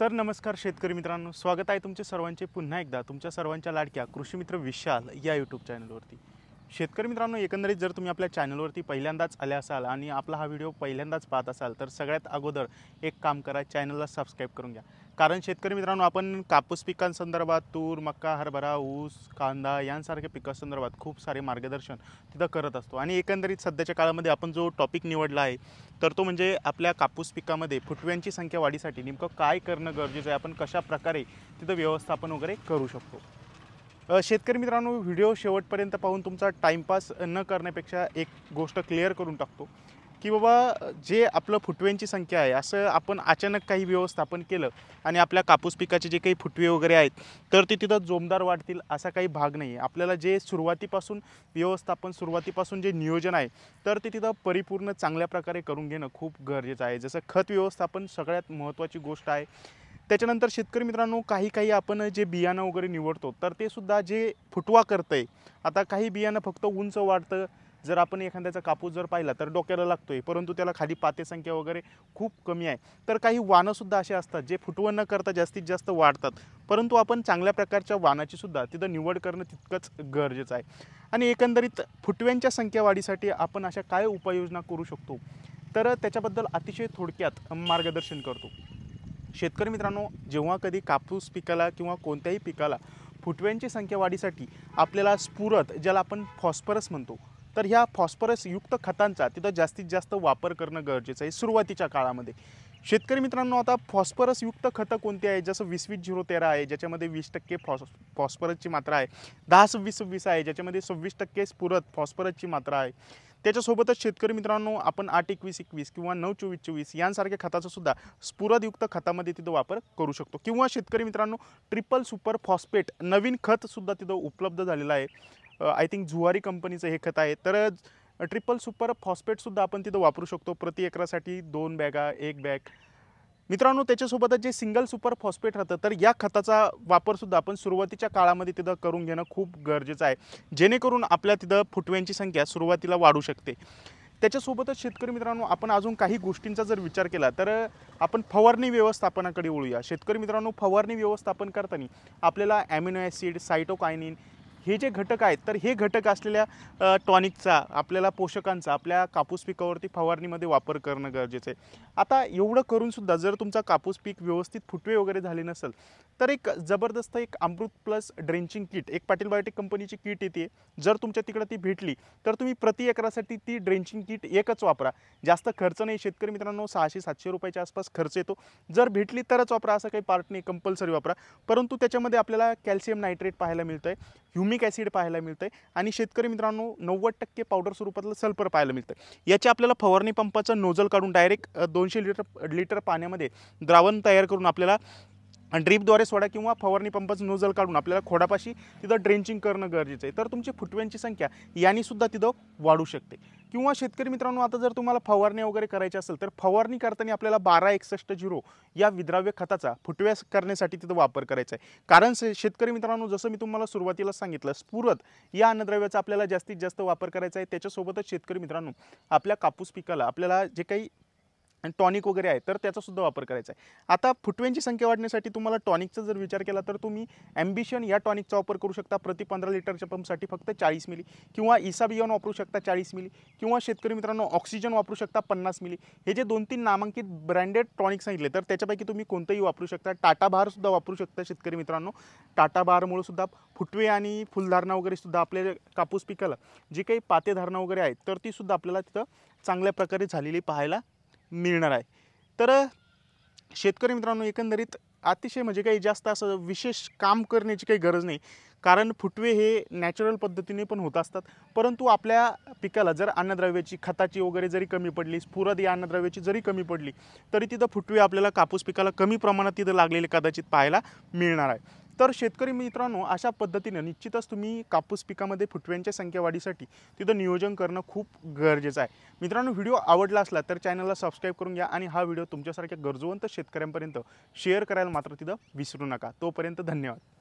तर नमस्कार शेतकरी मित्रांनो स्वागत आहे तुमचे सर्वांचे पुन्हा एकदा तुमच्या सर्वांच्या लाडक्या कृषीमित्र विशाल या यूट्यूब चॅनलवरती शेतकरी मित्रांनो एकंदरीत जर तुम्ही आपल्या चॅनलवरती पहिल्यांदाच आले असाल आणि आपला हा व्हिडिओ पहिल्यांदाच पाहत असाल तर सगळ्यात अगोदर एक काम करा चॅनलला सबस्क्राईब करून घ्या कारण शेतकरी मित्रांनो आपण कापूस पिकांसंदर्भात तूर मक्का हरभरा ऊस कांदा यांसारख्या पिकांसंदर्भात खूप सारे मार्गदर्शन तिथं करत असतो आणि एकंदरीत सध्याच्या काळामध्ये आपण जो टॉपिक निवडला आहे तर तो म्हणजे आपल्या कापूस पिकामध्ये फुटव्यांची संख्या वाढीसाठी नेमकं काय करणं गरजेचं आहे आपण कशा प्रकारे तिथं व्यवस्थापन वगैरे करू शकतो शेतकरी मित्रांनो व्हिडिओ शेवटपर्यंत पाहून तुमचा टाईमपास न करण्यापेक्षा एक गोष्ट क्लिअर करून टाकतो की बाबा जे आपलं फुटव्यांची संख्या आहे असं आपण अचानक काही व्यवस्थापन केलं आणि आपल्या कापूस पिकाचे जे काही फुटवे वगैरे आहेत तर ते तिथं जोमदार वाढतील असा काही भाग नाही आहे आपल्याला जे सुरुवातीपासून व्यवस्थापन सुरुवातीपासून जे नियोजन आहे तर ते तिथं परिपूर्ण चांगल्या प्रकारे करून घेणं खूप गरजेचं आहे जसं खत व्यवस्थापन सगळ्यात महत्त्वाची गोष्ट आहे त्याच्यानंतर शेतकरी मित्रांनो काही काही आपण जे बियाणं वगैरे निवडतो तर ते सुद्धा जे फुटवा करतंय आता काही बियाणं फक्त उंच वाढतं जर आपण एखाद्याचा कापूस जर पाहिला तर डोक्याला लागतो आहे परंतु त्याला खाली पातेसंख्या वगैरे खूप कमी आहे तर काही वानंसुद्धा असे असतात जे फुटवं न करता जास्तीत जास्त वाढतात परंतु आपण चांगल्या प्रकारच्या वानाचीसुद्धा तिथं निवड करणं तितकंच गरजेचं आहे आणि एकंदरीत फुटव्यांच्या संख्या वाढीसाठी आपण अशा काय उपाययोजना करू शकतो तर त्याच्याबद्दल अतिशय थोडक्यात मार्गदर्शन करतो शेतकरी मित्रांनो जेव्हा कधी कापूस पिकाला किंवा कोणत्याही पिकाला फुटव्यांची संख्या वाढीसाठी आपल्याला स्फुरत ज्याला आपण फॉस्फरस म्हणतो तर ह्या फॉस्फरसयुक्त खतांचा तिथं जास्तीत जास्त वापर करणं गरजेचं आहे सुरुवातीच्या काळामध्ये शेतकरी मित्रांनो आता फॉस्फरसयुक्त खतं कोणती आहे जसं वीस वीस झिरो तेरा आहे ज्याच्यामध्ये वीस टक्के फॉस फॉस्फरसची मात्रा आहे दहा सव्वीस सव्वीस आहे ज्याच्यामध्ये सव्वीस टक्के स्फुरत फॉस्फरसची मात्रा आहे त्याच्यासोबतच शेतकरी मित्रांनो आपण आठ एकवीस एकवीस किंवा नऊ चोवीस चोवीस यांसारख्या खताचा सुद्धा स्फुरदयुक्त खतामध्ये तिथं वापर करू शकतो किंवा शेतकरी मित्रांनो ट्रिपल सुपर फॉस्फेट नवीन खतसुद्धा तिथं उपलब्ध झालेलं आहे आय थिंक जुवारी कंपनीचं हे खत आहे तर ट्रिपल सुपर फॉस्फेटसुद्धा आपण तिथं वापरू शकतो प्रति एकरासाठी दोन बॅगा एक बॅग मित्रांनो त्याच्यासोबतच जे सिंगल सुपर फॉस्फेट राहतं तर या खताचा वापरसुद्धा आपण सुरुवातीच्या काळामध्ये तिथं करून घेणं खूप गरजेचं आहे जेणेकरून आपल्या तिथं फुटव्यांची संख्या सुरुवातीला वाढू शकते त्याच्यासोबतच शेतकरी मित्रांनो आपण अजून काही गोष्टींचा जर विचार केला तर आपण फवारणी व्यवस्थापनाकडे वळूया शेतकरी मित्रांनो फवारणी व्यवस्थापन करताना आपल्याला ॲमिनो ॲसिड सायटोकायनिन हे जे घटक आहेत तर हे घटक असलेल्या टॉनिकचा आपल्याला पोषकांचा आपल्या कापूस पिकावरती फवारणीमध्ये वापर करणं गरजेचं आहे आता एवढं करूनसुद्धा जर तुमचा कापूस पीक व्यवस्थित फुटवे वगैरे झाले नसेल तर एक जबरदस्त एक अमृत प्लस ड्रेंचिंग किट एक पाटील बायोटेक कंपनीची किट येते जर तुमच्या तिकडं ती भेटली तर तुम्ही प्रति एकरासाठी ती ड्रेंचिंग किट एकच वापरा जास्त खर्च नाही शेतकरी मित्रांनो सहाशे सातशे रुपयाच्या आसपास खर्च येतो जर भेटली तरच वापरा असं काही पार्ट नाही कंपल्सरी वापरा परंतु त्याच्यामध्ये आपल्याला कॅल्शियम नायट्रेट पाहायला मिळतं आहे ह्युमिक ॲसिड पाहायला मिळतं आहे आणि शेतकरी मित्रांनो नव्वद टक्के पावडर स्वरूपातलं सल्फर पाहायला मिळतं आहे याची आपल्याला फवारणी पंपाचं नोजल काढून डायरेक्ट दोनशे लिटर लिटर पाण्यामध्ये द्रावण तयार करून आपल्याला आणि ड्रीपद्वारे सोडा किंवा फवारणी पंपाचं नोजल काढून आपल्याला खोडापाशी तिथं ड्रेंचिंग करणं गरजेचं आहे तर तुमची फुटव्यांची संख्या सुद्धा तिथं वाढू शकते किंवा शेतकरी मित्रांनो आता जर तुम्हाला फवारणी वगैरे करायची असेल तर फवारणी करताना आपल्याला बारा एकसष्ट झिरो या विद्राव्य खताचा फुटव्या करण्यासाठी तिथं वापर करायचा आहे कारण शेतकरी मित्रांनो जसं मी तुम्हाला सुरुवातीला सांगितलं स्फुरत या अन्नद्रव्याचा आपल्याला जास्तीत जास्त वापर करायचा आहे त्याच्यासोबतच शेतकरी मित्रांनो आपल्या कापूस पिकाला आपल्याला जे काही आणि टॉनिक वगैरे आहे तर त्याचासुद्धा वापर करायचा आहे आता फुटव्यांची संख्या वाढण्यासाठी तुम्हाला टॉनिकचा जर विचार केला तर तुम्ही ॲम्बिशन या टॉनिकचा वापर करू शकता प्रति पंधरा लिटरच्या पंपसाठी फक्त चाळीस मिली किंवा इसाबियॉन वापरू शकता चाळीस मिली किंवा शेतकरी मित्रांनो ऑक्सिजन वापरू शकता पन्नास मिली हे जे दोन तीन नामांकित ब्रँडेड टॉनिक सांगितले तर त्याच्यापैकी तुम्ही कोणतंही वापरू शकता टाटा बारसुद्धा वापरू शकता शेतकरी मित्रांनो टाटा बारमुळे सुद्धा फुटवे आणि फुलधारणा वगैरे सुद्धा आपल्या कापूस पिकाला जी काही पातेधारणा वगैरे आहेत तर ती सुद्धा आपल्याला तिथं चांगल्या प्रकारे झालेली पाहायला मिळणार आहे तर शेतकरी मित्रांनो एकंदरीत अतिशय म्हणजे काही जास्त असं विशेष काम करण्याची काही गरज नाही कारण फुटवे हे नॅचरल पद्धतीने पण होत असतात परंतु आपल्या पिकाला जर अन्नद्रव्याची खताची वगैरे जरी कमी पडली स्फुरद या अन्नद्रव्याची जरी कमी पडली तरी तिथं फुटवे आपल्याला कापूस पिकाला कमी प्रमाणात तिथं लागलेले कदाचित पाहायला मिळणार आहे तर शेतकरी मित्रांनो अशा पद्धतीनं निश्चितच तुम्ही कापूस पिकामध्ये फुटव्यांच्या संख्या वाढीसाठी तिथं नियोजन करणं खूप गरजेचं आहे मित्रांनो व्हिडिओ आवडला असला तर चॅनलला सबस्क्राईब करून घ्या आणि हा व्हिडिओ तुमच्यासारख्या गरजवंत शेतकऱ्यांपर्यंत शेअर करायला मात्र तिथं विसरू नका तोपर्यंत धन्यवाद